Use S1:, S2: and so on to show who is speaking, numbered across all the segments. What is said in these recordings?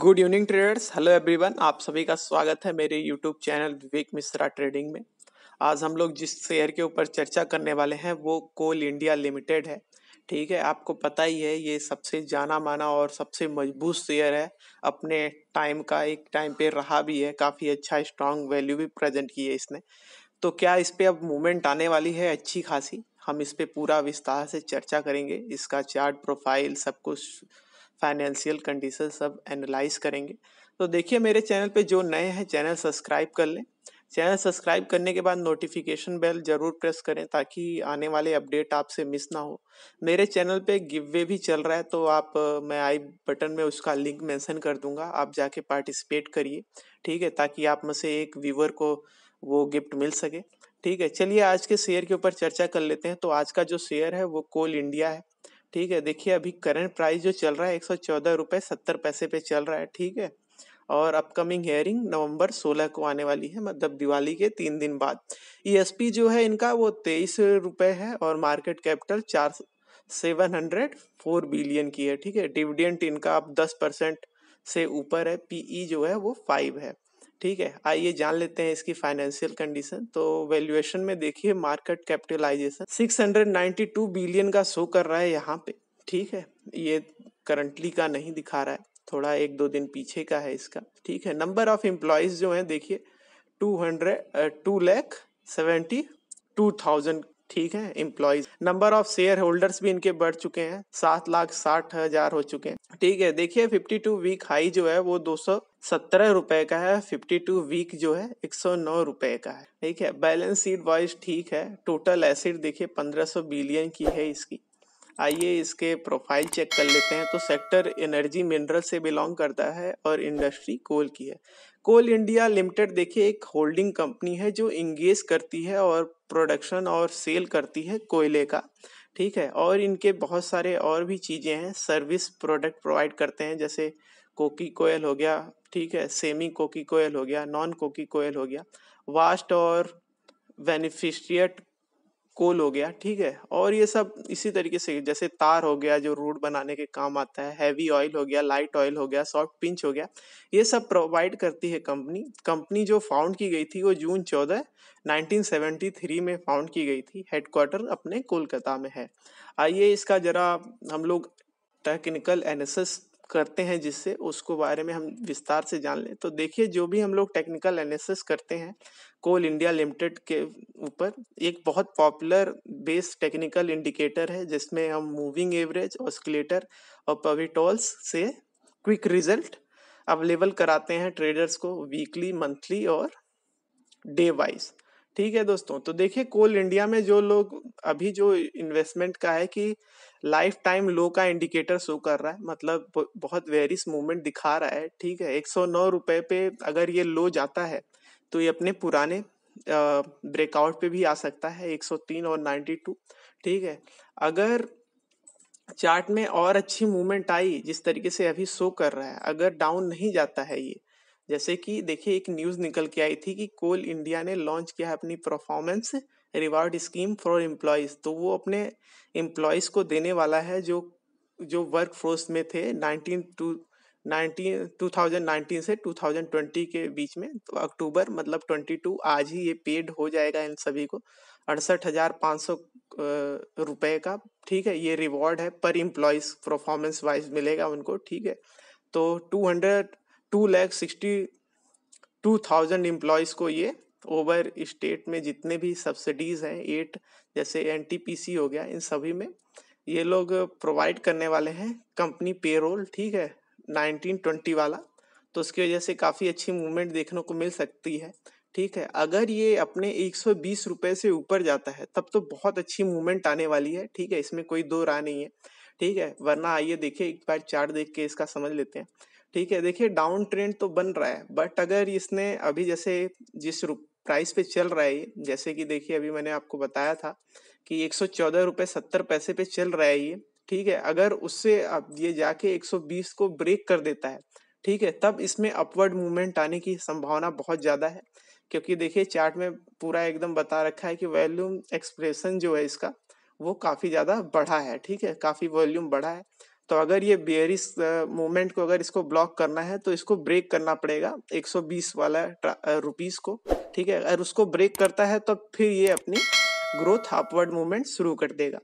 S1: good evening traders hello everyone आप सभी का स्वागत है मेरे YouTube channel Vivek Mishra trading में आज हम लोग जिस शेयर के ऊपर चर्चा करने वाले हैं वो कोल इंडिया लिमिटेड है ठीक है आपको पता ही है ये सबसे जाना माना और सबसे मजबूत शेयर है अपने टाइम का एक टाइम पे रहा भी है काफ़ी अच्छा स्ट्रांग वैल्यू भी प्रेजेंट की है इसने तो क्या इस पर अब मूवमेंट आने वाली है अच्छी खासी हम इस पर पूरा विस्तार से चर्चा करेंगे इसका चार्ट प्रोफाइल सब कुछ फाइनेंशियल कंडीशन सब एनालाइज करेंगे तो देखिए मेरे चैनल पे जो नए हैं चैनल सब्सक्राइब कर लें चैनल सब्सक्राइब करने के बाद नोटिफिकेशन बेल जरूर प्रेस करें ताकि आने वाले अपडेट आपसे मिस ना हो मेरे चैनल पे गिव वे भी चल रहा है तो आप मैं आई बटन में उसका लिंक मेंशन कर दूंगा आप जाके पार्टिसिपेट करिए ठीक है ताकि आप में से एक व्यूवर को वो गिफ्ट मिल सके ठीक है चलिए आज के शेयर के ऊपर चर्चा कर लेते हैं तो आज का जो शेयर है वो कोल इंडिया है ठीक है देखिए अभी करंट प्राइस जो चल रहा है एक सौ चौदह रुपये सत्तर पैसे पे चल रहा है ठीक है और अपकमिंग हेयरिंग नवंबर 16 को आने वाली है मतलब दिवाली के तीन दिन बाद ई e जो है इनका वो तेईस रुपये है और मार्केट कैपिटल चार सेवन हंड्रेड फोर बिलियन की है ठीक है डिविडेंट इनका अब दस परसेंट से ऊपर है पीई e जो है वो फाइव है ठीक है आइए जान लेते हैं इसकी फाइनेंशियल कंडीशन तो वैल्यूएशन में देखिए मार्केट कैपिटलाइजेशन 692 बिलियन का शो कर रहा है यहाँ पे ठीक है ये करंटली का नहीं दिखा रहा है थोड़ा एक दो दिन पीछे का है इसका ठीक है नंबर ऑफ एम्प्लॉयज जो है देखिए two hundred two lakh seventy two thousand ठीक है employees number of share holders भी इनके बढ़ चुके हैं सात लाख साठ हजार हो चुके हैं ठीक है देखिए फिफ्टी टू वीक हाई जो है वो दो सौ सत्रह रुपए का है फिफ्टी टू वीक जो है एक सौ नौ रुपए का है ठीक है बैलेंस शीट वाइज ठीक है टोटल एसिड देखिए पंद्रह सौ बिलियन की है इसकी आइए इसके प्रोफाइल चेक कर लेते हैं तो सेक्टर एनर्जी मिनरल से बिलोंग करता है और इंडस्ट्री कोल की है कोल इंडिया लिमिटेड देखिए एक होल्डिंग कंपनी है जो इंगेज करती है और प्रोडक्शन और सेल करती है कोयले का ठीक है और इनके बहुत सारे और भी चीज़ें हैं सर्विस प्रोडक्ट प्रोवाइड करते हैं जैसे कोकी कोयल हो गया ठीक है सेमी कोकी कोयल हो गया नॉन कोकी कोयल हो गया वास्ट और बेनिफिशियट कोल हो गया ठीक है और ये सब इसी तरीके से जैसे तार हो गया जो रोड बनाने के काम आता है हैवी ऑयल हो गया लाइट ऑयल हो गया सॉफ्ट पिंच हो गया ये सब प्रोवाइड करती है कंपनी कंपनी जो फाउंड की गई थी वो जून चौदह 1973 में फाउंड की गई थी हेडक्वार्टर अपने कोलकाता में है आइए इसका ज़रा हम लोग टेक्निकल एनालिसिस करते हैं जिससे उसको बारे में हम विस्तार से जान लें तो देखिए जो भी हम लोग टेक्निकल एनालिसिस करते हैं कोल इंडिया लिमिटेड के ऊपर एक बहुत पॉपुलर बेस टेक्निकल इंडिकेटर है जिसमें हम मूविंग एवरेज ऑस्किलेटर और पविटोल्स से क्विक रिजल्ट अवेलेबल कराते हैं ट्रेडर्स को वीकली मंथली और डे वाइज ठीक है दोस्तों तो देखिए कोल इंडिया में जो लोग अभी जो इन्वेस्टमेंट का है कि लाइफ टाइम लो का इंडिकेटर शो कर रहा है मतलब बहुत वेरिस मूवमेंट दिखा रहा है ठीक है एक सौ नौ रुपए पे अगर ये लो जाता है तो ये अपने पुराने ब्रेकआउट पे भी आ सकता है एक सौ तीन और नाइन्टी टू ठीक है अगर चार्ट में और अच्छी मूवमेंट आई जिस तरीके से अभी शो कर रहा है अगर डाउन नहीं जाता है ये जैसे कि देखिए एक न्यूज़ निकल के आई थी कि कोल इंडिया ने लॉन्च किया है अपनी performance reward scheme for employees तो वो अपने एम्प्लॉयज़ को देने वाला है जो जो वर्क फोर्स में थे nineteen to nineteen two thousand nineteen से टू थाउजेंड ट्वेंटी के बीच में तो अक्टूबर मतलब ट्वेंटी टू आज ही ये पेड हो जाएगा इन सभी को अड़सठ हज़ार पाँच सौ रुपये का ठीक है ये रिवॉर्ड है पर एम्प्लॉयज़ परफॉर्मेंस वाइज मिलेगा उनको ठीक है तो two hundred two lakh sixty two thousand employees को ये ओवर स्टेट में जितने भी सब्सिडीज हैं एट जैसे एन हो गया इन सभी में ये लोग प्रोवाइड करने वाले हैं कंपनी पेरोल ठीक है नाइनटीन ट्वेंटी वाला तो उसकी वजह से काफ़ी अच्छी मूवमेंट देखने को मिल सकती है ठीक है अगर ये अपने एक सौ बीस रुपये से ऊपर जाता है तब तो बहुत अच्छी मूवमेंट आने वाली है ठीक है इसमें कोई दो राय नहीं है ठीक है वरना आइए देखिए एक बार चार्ट देख के इसका समझ लेते हैं ठीक है देखिए डाउन ट्रेंड तो बन रहा है बट अगर इसने अभी जैसे जिस प्राइस पे चल रहा है ये जैसे कि देखिए अभी मैंने आपको बताया था कि एक सौ चौदह रुपये सत्तर पैसे पे चल रहा है ये ठीक है अगर उससे अब ये जाके एक सौ बीस को ब्रेक कर देता है ठीक है तब इसमें अपवर्ड मूवमेंट आने की संभावना बहुत ज़्यादा है क्योंकि देखिए चार्ट में पूरा एकदम बता रखा है कि वॉल्यूम एक्सप्रेशन जो है इसका वो काफ़ी ज़्यादा बढ़ा है ठीक है काफ़ी वॉल्यूम बढ़ा है तो अगर ये बेयरिस मूवमेंट को अगर इसको ब्लॉक करना है तो इसको ब्रेक करना पड़ेगा 120 वाला रुपीस को ठीक है अगर उसको ब्रेक करता है तो फिर ये अपनी ग्रोथ अपवर्ड मूवमेंट शुरू कर देगा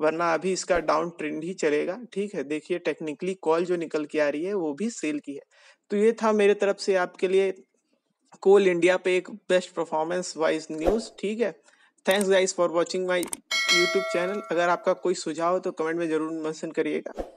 S1: वरना अभी इसका डाउन ट्रेंड ही चलेगा ठीक है देखिए टेक्निकली कॉल जो निकल के आ रही है वो भी सेल की है तो ये था मेरे तरफ से आपके लिए कोल इंडिया पे एक बेस्ट परफॉर्मेंस वाइज न्यूज़ ठीक है thanks guys for watching my YouTube channel अगर आपका कोई सुझाव हो तो कमेंट में जरूर मेंशन करिएगा